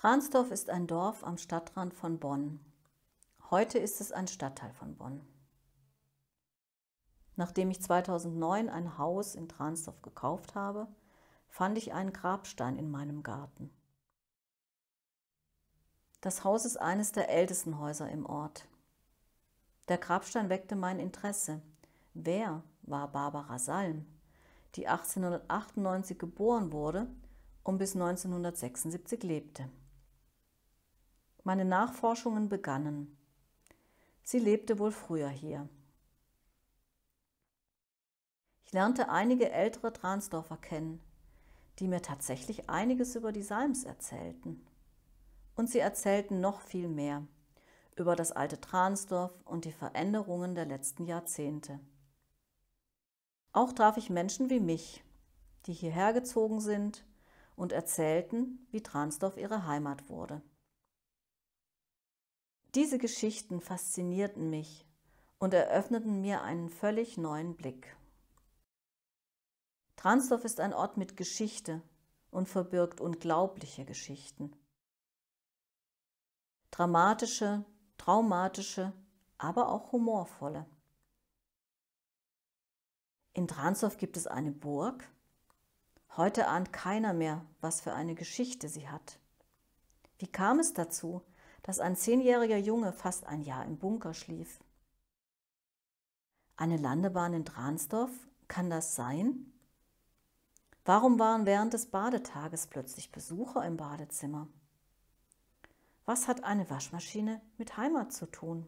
Transdorf ist ein Dorf am Stadtrand von Bonn. Heute ist es ein Stadtteil von Bonn. Nachdem ich 2009 ein Haus in Transdorf gekauft habe, fand ich einen Grabstein in meinem Garten. Das Haus ist eines der ältesten Häuser im Ort. Der Grabstein weckte mein Interesse. Wer war Barbara Salm, die 1898 geboren wurde und bis 1976 lebte? Meine Nachforschungen begannen. Sie lebte wohl früher hier. Ich lernte einige ältere Transdorfer kennen, die mir tatsächlich einiges über die Salms erzählten. Und sie erzählten noch viel mehr über das alte Transdorf und die Veränderungen der letzten Jahrzehnte. Auch traf ich Menschen wie mich, die hierher gezogen sind und erzählten, wie Transdorf ihre Heimat wurde. Diese Geschichten faszinierten mich und eröffneten mir einen völlig neuen Blick. Transdorf ist ein Ort mit Geschichte und verbirgt unglaubliche Geschichten. Dramatische, traumatische, aber auch humorvolle. In Transdorf gibt es eine Burg. Heute ahnt keiner mehr, was für eine Geschichte sie hat. Wie kam es dazu, dass ein zehnjähriger Junge fast ein Jahr im Bunker schlief. Eine Landebahn in Dransdorf? Kann das sein? Warum waren während des Badetages plötzlich Besucher im Badezimmer? Was hat eine Waschmaschine mit Heimat zu tun?